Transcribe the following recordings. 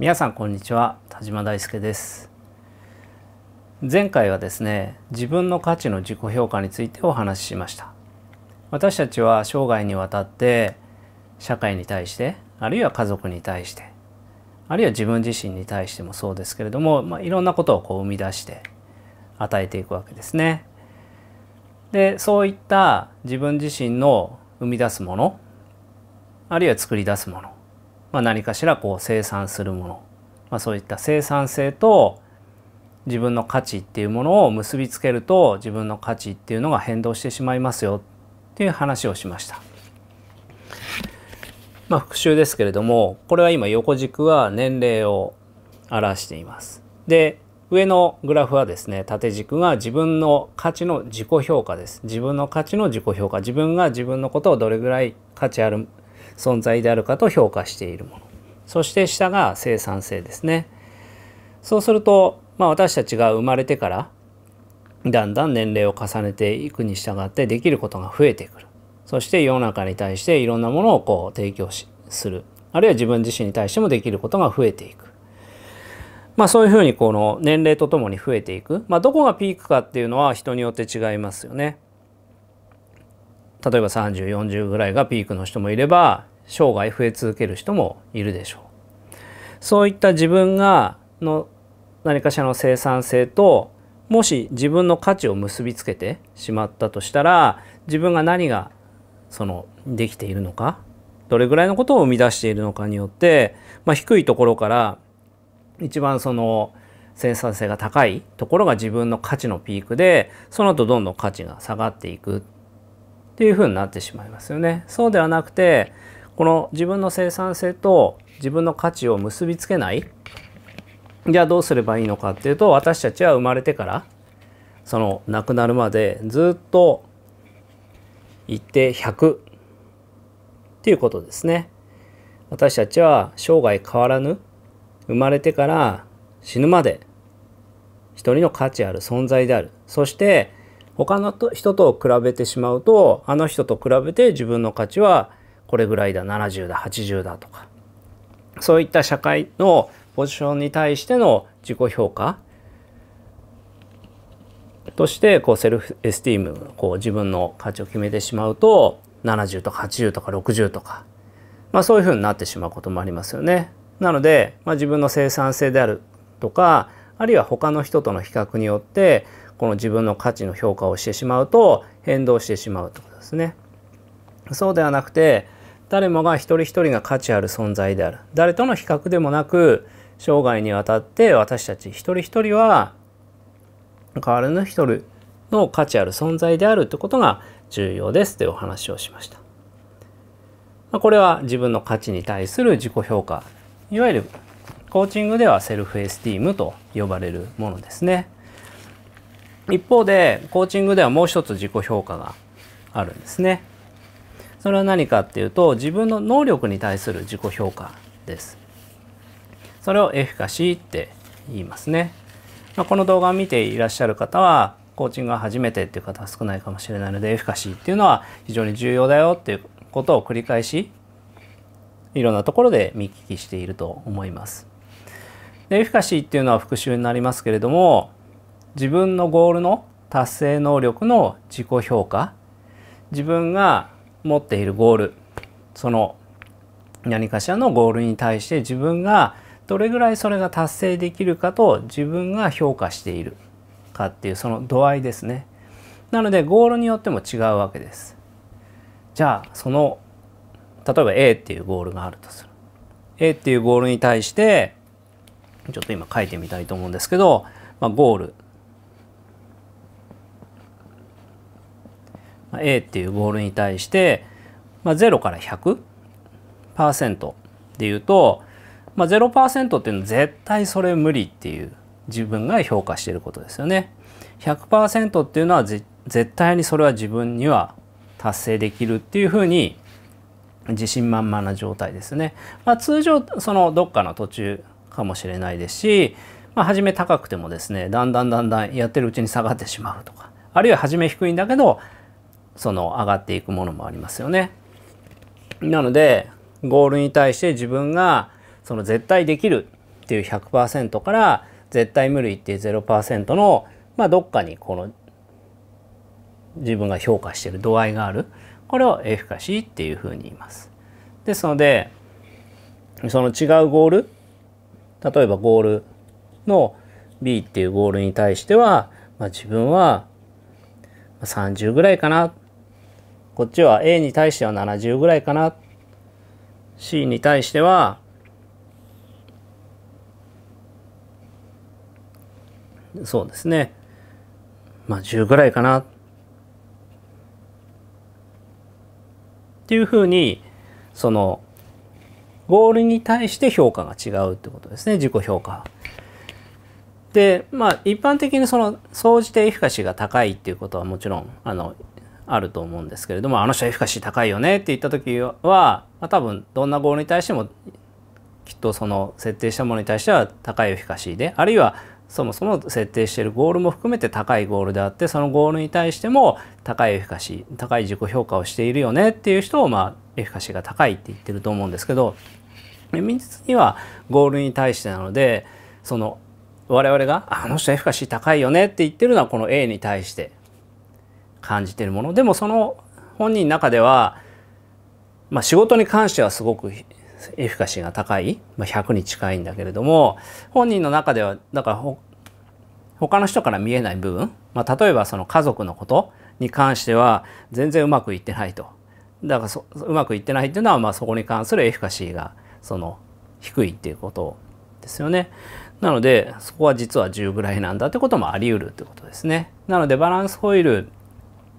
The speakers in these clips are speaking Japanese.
皆さんこんにちは田島大輔です前回はですね自分の価値の自己評価についてお話ししました私たちは生涯にわたって社会に対してあるいは家族に対してあるいは自分自身に対してもそうですけれども、まあ、いろんなことをこう生み出して与えていくわけですねでそういった自分自身の生み出すものあるいは作り出すものまあ、何かしらこう生産するもの、まあ、そういった生産性と自分の価値っていうものを結びつけると自分の価値っていうのが変動してしまいますよっていう話をしました。まあ、復習ですけれどもこれは今横軸は年齢を表しています。で上のグラフはですね縦軸が自分の価値の自己評価です。自分の価値の自己評価自分が自分のことをどれぐらい価値ある存在であるかと評価しているものそして下が生産性ですねそうすると、まあ、私たちが生まれてからだんだん年齢を重ねていくに従ってできることが増えてくるそして世の中に対していろんなものをこう提供しするあるいは自分自身に対してもできることが増えていくまあそういうふうにこの年齢とともに増えていく。まあどこがピークかっていうのは人によって違いますよね。例えば3040ぐらいがピークの人もいれば生涯増え続ける人もいるでしょう。そういった自分がの何かしらの生産性ともし自分の価値を結びつけてしまったとしたら自分が何がそのできているのかどれぐらいのことを生み出しているのかによって、まあ、低いところから一番その生産性が高いところが自分の価値のピークでその後どんどん価値が下がっていくっていうふうになってしまいますよね。そうではなくてこの自分の生産性と自分の価値を結びつけないじゃあどうすればいいのかっていうと私たちは生まれてからその亡くなるまでずっと一定100っていうことですね。私たちは生涯変わらぬ生まれてから死ぬまで一人の価値ある存在であるそして他の人と比べてしまうとあの人と比べて自分の価値はこれぐらいだ70だ80だとかそういった社会のポジションに対しての自己評価としてこうセルフエスティームこう自分の価値を決めてしまうと70とか80とか60とか、まあ、そういうふうになってしまうこともありますよね。なので、まあ、自分の生産性であるとかあるいは他の人との比較によってこの自分の価値の評価をしてしまうと変動してしまうということですね。そうではなくて誰もが一人一人が価値ある存在である誰との比較でもなく生涯にわたって私たち一人一人は変わらぬ一人の価値ある存在であるってことが重要ですというお話をしました。これは自分の価値に対する自己評価いわゆるコーチングではセルフエスティームと呼ばれるものですね。一方でコーチングではもう一つ自己評価があるんですね。それは何かっていうと自分の能力に対する自己評価です。それをエフィカシーって言いますね。まあ、この動画を見ていらっしゃる方はコーチングは初めてっていう方は少ないかもしれないのでエフィカシーっていうのは非常に重要だよっていうことを繰り返しいろんなところで見聞きしていると思います。でエフィカシーっていうのは復習になりますけれども自分のゴールの達成能力の自己評価自分が持っているゴールその何かしらのゴールに対して自分がどれぐらいそれが達成できるかと自分が評価しているかっていうその度合いですねなのでゴールによっても違うわけですじゃあその例えば A っていうゴールがあるとする A っていうゴールに対してちょっと今書いてみたいと思うんですけど、まあ、ゴール A っていうボールに対して、まあ、0から100%でいうと、まあ、0%っていうのは絶対それ無理っていう自分が評価していることですよね。100%っていうのは絶対にそれは自分には達成できるっていうふうに自信満々な状態ですね。まあ、通常そのどっかの途中かもしれないですし、まあ、初め高くてもですねだんだんだんだんやってるうちに下がってしまうとかあるいは初め低いんだけどその上がっていくものもありますよね。なのでゴールに対して自分がその絶対できるっていう100%から絶対無理っていう0%の、まあ、どっかにこの自分が評価してる度合いがあるこれをエフィカシーっていうふうに言います。ですのでその違うゴール例えばゴールの B っていうゴールに対しては、まあ、自分は30ぐらいかなこっちは A に対しては70ぐらいかな。C に対しては、そうですね。まあ10ぐらいかな。っていうふうに、その、ゴールに対して評価が違うってことですね、自己評価。で、まあ一般的にその、総じてエフィカシーが高いっていうことはもちろん、あの、あると思うんですけれども、あの人エフィカシー高いよねって言った時は、まあ、多分どんなゴールに対してもきっとその設定したものに対しては高いエフィカシーで、あるいはそもそも設定しているゴールも含めて高いゴールであってそのゴールに対しても高いエフィカシー高い自己評価をしているよねっていう人を、まあ、エフィカシーが高いって言ってると思うんですけど厳密にはゴールに対してなのでその我々が「あの人エフィカシー高いよね」って言ってるのはこの A に対して感じてるものでもその本人の中では、まあ、仕事に関してはすごくエフィカシーが高い、まあ、100に近いんだけれども本人の中ではだから他の人から見えない部分、まあ、例えばその家族のことに関しては全然うまくいってないとだからうまくいってないっていうのは、まあ、そこに関するエフィカシーがその低いっていうことですよね。なのでそこは実は10ぐらいなんだってこともあり得るってことですね。なのでバランスホイール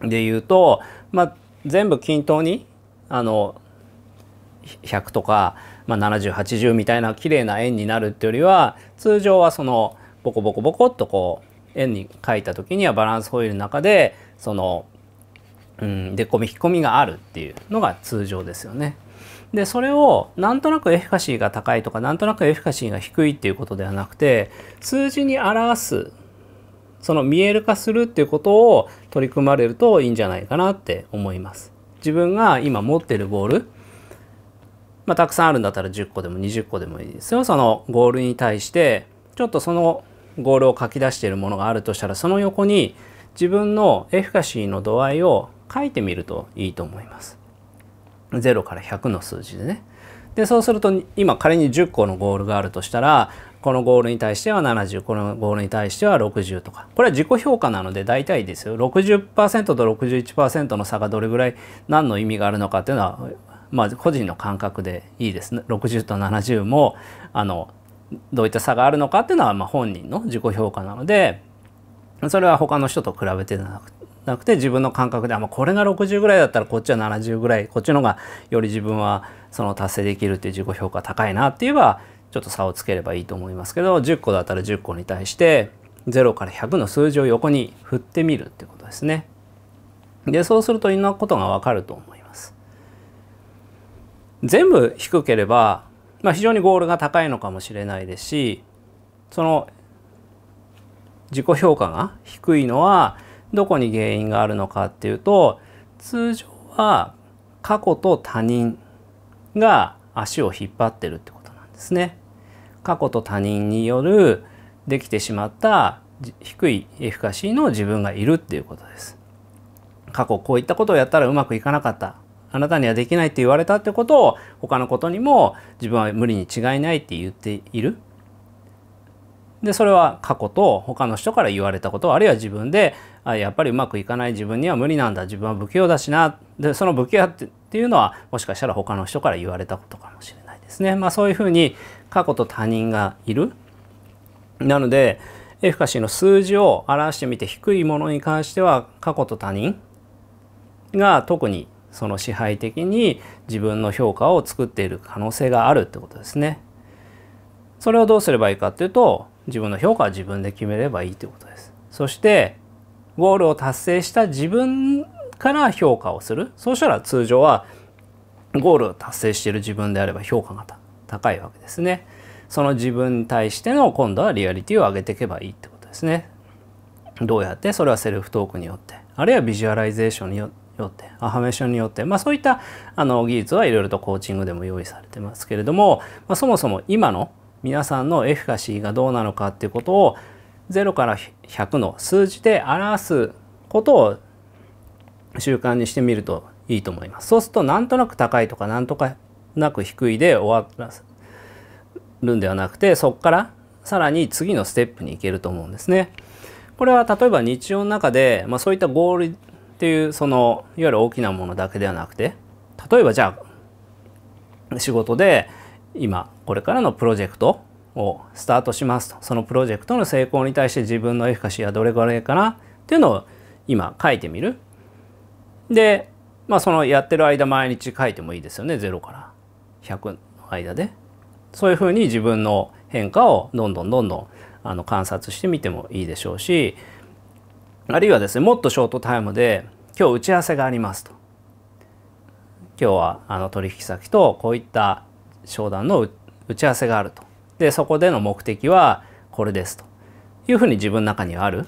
で言うと、まあ、全部均等にあの100とか、まあ、7080みたいな綺麗な円になるっていうよりは通常はそのボコボコボコっとこう円に描いた時にはバランスホイールの中でその、うん、出込み引っ込みがあるっていうのが通常ですよね。でそれをなんとなくエフィカシーが高いとかなんとなくエフィカシーが低いっていうことではなくて数字に表すその見える化するっていうことを取り組まれるといいんじゃないかなって思います。自分が今持ってるボール、まあ、たくさんあるんだったら10個でも20個でもいいですよ。そのゴールに対して、ちょっとそのゴールを書き出しているものがあるとしたら、その横に自分のエフィカシーの度合いを書いてみるといいと思います。0から100の数字でね。でそうすると今仮に10個のゴールがあるとしたらこのゴールに対しては70このゴールに対しては60とかこれは自己評価なので大体ですよ60%と61%の差がどれぐらい何の意味があるのかっていうのはまあ個人の感覚でいいですね60と70もあのどういった差があるのかっていうのはまあ本人の自己評価なのでそれは他の人と比べてなくて。なくて自分の感覚であ、まあ、これが60ぐらいだったらこっちは70ぐらいこっちの方がより自分はその達成できるっていう自己評価高いなって言えばちょっと差をつければいいと思いますけど10個だったら10個に対して0から100の数字を横に振ってみるっていうことですね。でそうするといろんなことがわかると思います。全部低ければ、まあ、非常にゴールが高いのかもしれないですしその自己評価が低いのはどこに原因があるのかっていうと通常は過去と他人が足を引っ張ってるってことなんですね。過去と他人によるできてしまった低いエフィカシーの自分がいるっていうことです。過去こういったことをやったらうまくいかなかった。あなたにはできないって言われたってことを他のことにも自分は無理に違いないって言っている。でそれは過去と他の人から言われたことあるいは自分であやっぱりうまくいかない自分には無理なんだ自分は不器用だしなでその不器用ってっていうのはもしかしたら他の人から言われたことかもしれないですね。まあ、そういうふうに過去と他人がいるなのでエフカシーの数字を表してみて低いものに関しては過去と他人が特にその支配的に自分の評価を作っている可能性があるってことですね。それをどうすればいいかっていうと自分の評価は自分で決めればいいということです。そしてゴールを達成した自分から評価をする。そうしたら通常はゴールを達成している自分であれば評価が高いわけですね。その自分に対しての今度はリアリティを上げていけばいいってことですね。どうやってそれはセルフトークによって、あるいはビジュアライゼーションによって、よってアファメーションによって、まあ、そういったあの技術はいろいろとコーチングでも用意されてますけれども、まあ、そもそも今の皆さんのエフィカシーがどうなのかっていうことを0から100の数字で表すことを習慣にしてみるといいと思います。そうするとなんとなく高いとかなんとかなく低いで終わるんではなくてそこからさらに次のステップに行けると思うんですね。これは例えば日常の中で、まあ、そういったゴールっていうそのいわゆる大きなものだけではなくて例えばじゃあ仕事で今これからのプロジェクトをスタートしますとそのプロジェクトの成功に対して自分のエフィカシーはどれぐらいかなっていうのを今書いてみるでまあそのやってる間毎日書いてもいいですよね0から100の間でそういうふうに自分の変化をどんどんどんどんあの観察してみてもいいでしょうしあるいはですねもっとショートタイムで今日打ち合わせがありますと今日はあの取引先とこういった商談の打ち合わせがあると。で、そこでの目的はこれですというふうに自分の中にはある。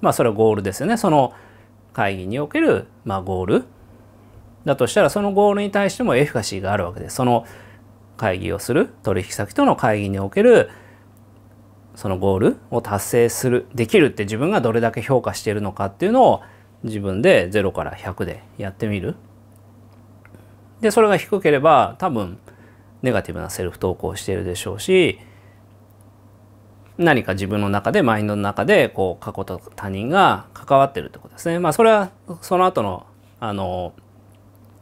まあそれはゴールですよね。その会議における、まあ、ゴールだとしたらそのゴールに対してもエフィカシーがあるわけです。その会議をする取引先との会議におけるそのゴールを達成するできるって自分がどれだけ評価しているのかっていうのを自分で0から100でやってみる。でそれが低ければ多分ネガティブなセルフ投稿しているでしょうし何か自分の中でマインドの中でこう過去と他人が関わってるってことですね。まあそれはその後のあの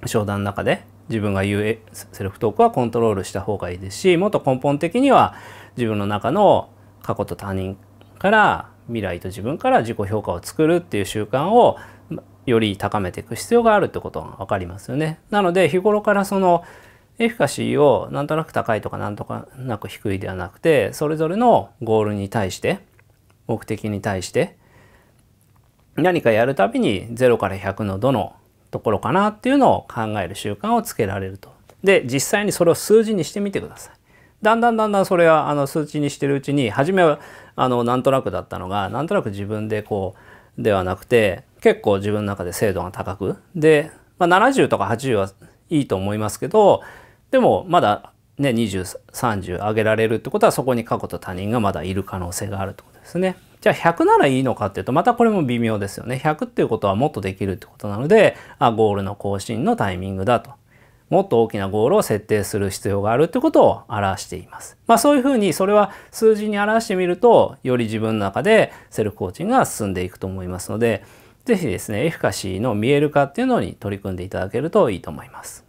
商談の中で自分が言うセルフトークはコントロールした方がいいですしもっと根本的には自分の中の過去と他人から未来と自分から自己評価を作るっていう習慣をより高めていく必要があるってことが分かりますよね。なので日頃からそのエフィカシーをなんとなく高いとかなんとかなく低いではなくてそれぞれのゴールに対して目的に対して何かやるたびに0から100のどのところかなっていうのを考える習慣をつけられると。で実際にそれを数字にしてみてください。だんだんだんだんそれはあの数値にしてるうちに初めはあのなんとなくだったのがなんとなく自分でこうではなくて結構自分の中で精度が高くで、まあ、70とか80はいいと思いますけどでもまだね、20、30上げられるってことはそこに過去と他人がまだいる可能性があるってことですね。じゃあ100ならいいのかっていうとまたこれも微妙ですよね。100っていうことはもっとできるってことなので、あ、ゴールの更新のタイミングだと。もっと大きなゴールを設定する必要があるってことを表しています。まあそういうふうにそれは数字に表してみるとより自分の中でセルフコーチングが進んでいくと思いますので、是非ですね、エフィカシーの見える化っていうのに取り組んでいただけるといいと思います。